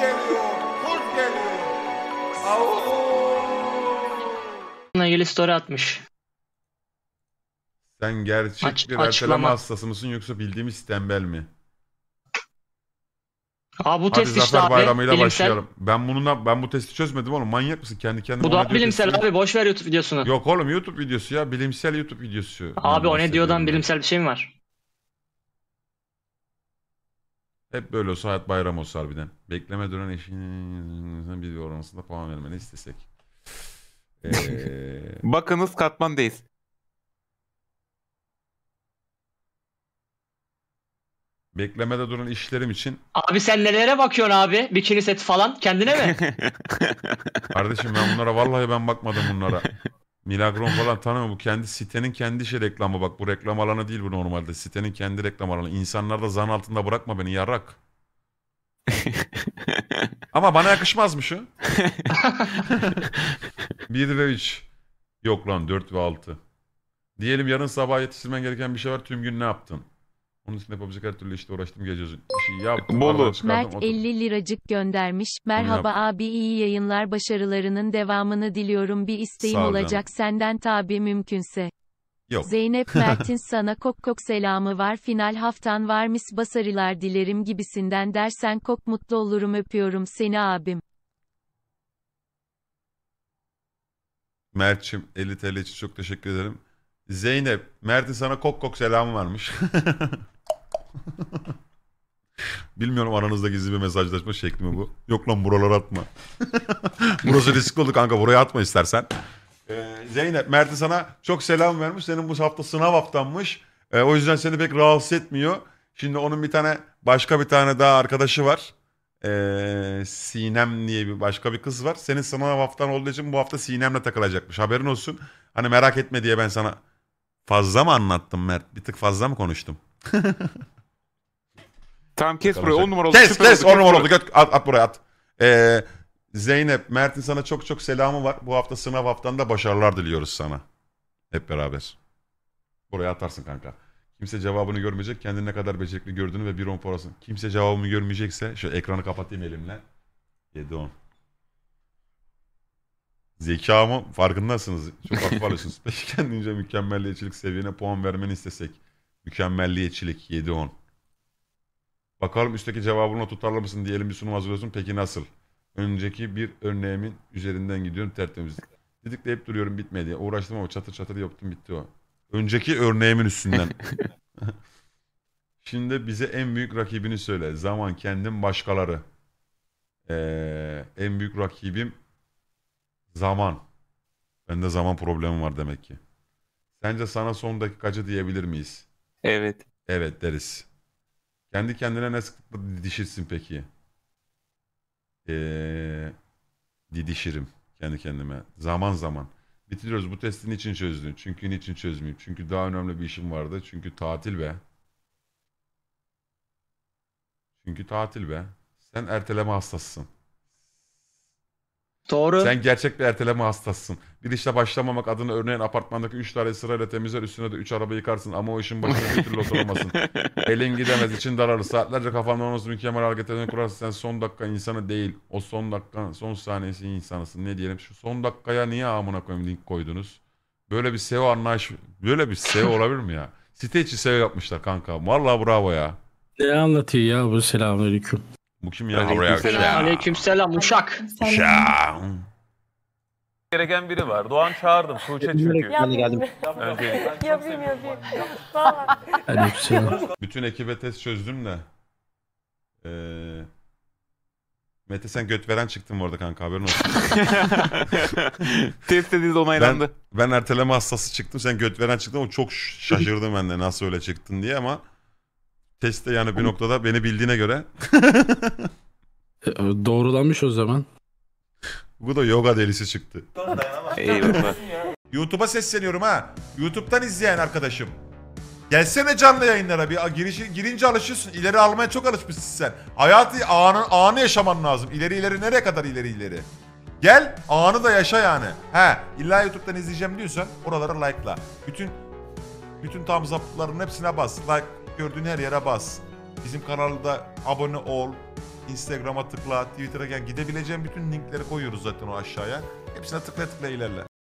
geliyor, kurt geliyor. Bununla ilgili story atmış. Sen gerçek Aç- bir açıklama. hastası mısın yoksa bildiğimiz tembel mi? Aa bu Hadi test işte abi. Bayramı'yla bilimsel. başlayalım. Ben bununla ben bu testi çözmedim oğlum. Manyak mısın? Kendi kendine Bu da bilimsel testi- abi boş ver YouTube videosunu. Yok oğlum YouTube videosu ya. Bilimsel YouTube videosu. abi o ne diyordan bilimsel bir şey mi var? Hep böyle olsa hayat bayram olsa harbiden. Bekleme dönen eşinin bir orantısında puan vermeni istesek. Ee... Bakınız Katman'dayız. Beklemede duran işlerim için. Abi sen nelere bakıyorsun abi? Bikini seti falan kendine mi? Kardeşim ben bunlara vallahi ben bakmadım bunlara. Milagron falan tanımıyor. Bu kendi sitenin kendi şey reklamı bak. Bu reklam alanı değil bu normalde. Sitenin kendi reklam alanı. İnsanlar da zan altında bırakma beni yarrak. Ama bana yakışmaz mı şu? 1 ve 3. Yok lan 4 ve 6. Diyelim yarın sabah yetiştirmen gereken bir şey var. Tüm gün ne yaptın? Onun için yapabilecek her türlü işte uğraştım gece işi yaptım. Bolu. Mert 50 liracık göndermiş. Merhaba abi iyi yayınlar başarılarının devamını diliyorum. Bir isteğim olacak senden tabi mümkünse. Yok. Zeynep Mert'in sana kok kok selamı var. Final haftan var mis basarılar dilerim gibisinden dersen kok mutlu olurum öpüyorum seni abim. Mert'çim 50 TL için çok teşekkür ederim. Zeynep, Mert'in sana kok kok selamı varmış. Bilmiyorum aranızda gizli bir mesajlaşma şekli mi bu? Yok lan buralara atma. Burası riskli oldu kanka buraya atma istersen. Ee, Zeynep Mert'in sana çok selam vermiş. Senin bu hafta sınav haftanmış. Ee, o yüzden seni pek rahatsız etmiyor. Şimdi onun bir tane başka bir tane daha arkadaşı var. Ee, Sinem diye bir başka bir kız var. Senin sınav haftan olduğu için bu hafta Sinem'le takılacakmış. Haberin olsun. Hani merak etme diye ben sana fazla mı anlattım Mert? Bir tık fazla mı konuştum? Tamam kes buraya. 10 şey- numaralı. Kes kes 10 numaralı. Göt, at, at buraya at. Ee, Zeynep, Mert'in sana çok çok selamı var. Bu hafta sınav haftan da başarılar diliyoruz sana. Hep beraber. Buraya atarsın kanka. Kimse cevabını görmeyecek. Kendini ne kadar becerikli gördüğünü ve bir on parasını. Kimse cevabımı görmeyecekse şu ekranı kapatayım elimle. 7 10. Zekamı farkındasınız. Çok hafif alıyorsunuz. Peki kendince mükemmelliyetçilik seviyene puan vermeni istesek. Mükemmelliyetçilik 7 10. Bakalım üstteki cevabını tutarlı mısın diyelim bir sunum hazırlıyorsun. Peki nasıl? Önceki bir örneğimin üzerinden gidiyorum tertemiz. Didikleyip duruyorum bitmedi. Uğraştım ama çatır çatır yaptım bitti o. Önceki örneğimin üstünden. Şimdi bize en büyük rakibini söyle. Zaman kendim başkaları. Ee, en büyük rakibim zaman. Bende zaman problemi var demek ki. Sence sana son dakikacı diyebilir miyiz? Evet. Evet deriz. Kendi kendine ne sıklıkla didişirsin peki? Ee, didişirim kendi kendime. Zaman zaman. Bitiriyoruz bu testin için çözdün. Çünkü niçin çözmeyeyim? Çünkü daha önemli bir işim vardı. Çünkü tatil be. Çünkü tatil be. Sen erteleme hastasısın. Doğru. Sen gerçek bir erteleme hastasısın. Bir işle başlamamak adına örneğin apartmandaki 3 tane sırayla temizler üstüne de 3 araba yıkarsın ama o işin başına bir türlü oturamazsın. Elin gidemez için daralır. Saatlerce kafanda olmasın mükemmel hareketlerini kurarsın. Sen son dakika insanı değil. O son dakika son saniyesi insanısın. Ne diyelim şu son dakikaya niye amına koyayım link koydunuz? Böyle bir SEO anlayış böyle bir SEO olabilir mi ya? Site içi SEO yapmışlar kanka. Vallahi bravo ya. Ne anlatıyor ya bu selamünaleyküm. Bu kim ya? Buraya Aleykümselam. Aleykümselam uşak. Uşak. Gereken biri var. Doğan çağırdım. Suçe çünkü. Ben de geldim. Öncelikle. Yapayım yapayım. Valla. Aleykümselam. Bütün ekibe test çözdüm de. Ee, Mete sen göt veren çıktın bu arada kanka haberin olsun. Test edildi onaylandı. Ben, ben erteleme hastası çıktım. Sen göt veren çıktın. O çok şaşırdım ben de nasıl öyle çıktın diye ama... Teste yani bir noktada beni bildiğine göre. E, doğrulanmış o zaman. Bu da yoga delisi çıktı. YouTube'a sesleniyorum ha. YouTube'dan izleyen arkadaşım. Gelsene canlı yayınlara bir girişi, girince alışıyorsun. İleri almaya çok alışmışsın sen. Hayatı anı, anı yaşaman lazım. İleri ileri nereye kadar ileri ileri? Gel anı da yaşa yani. He illa YouTube'dan izleyeceğim diyorsan oralara like'la. Bütün bütün tam up'ların hepsine bas. Like gördüğün her yere bas. Bizim kanalda abone ol, Instagram'a tıkla, Twitter'a gel. Gidebileceğin bütün linkleri koyuyoruz zaten o aşağıya. Hepsine tıkla tıkla ilerle.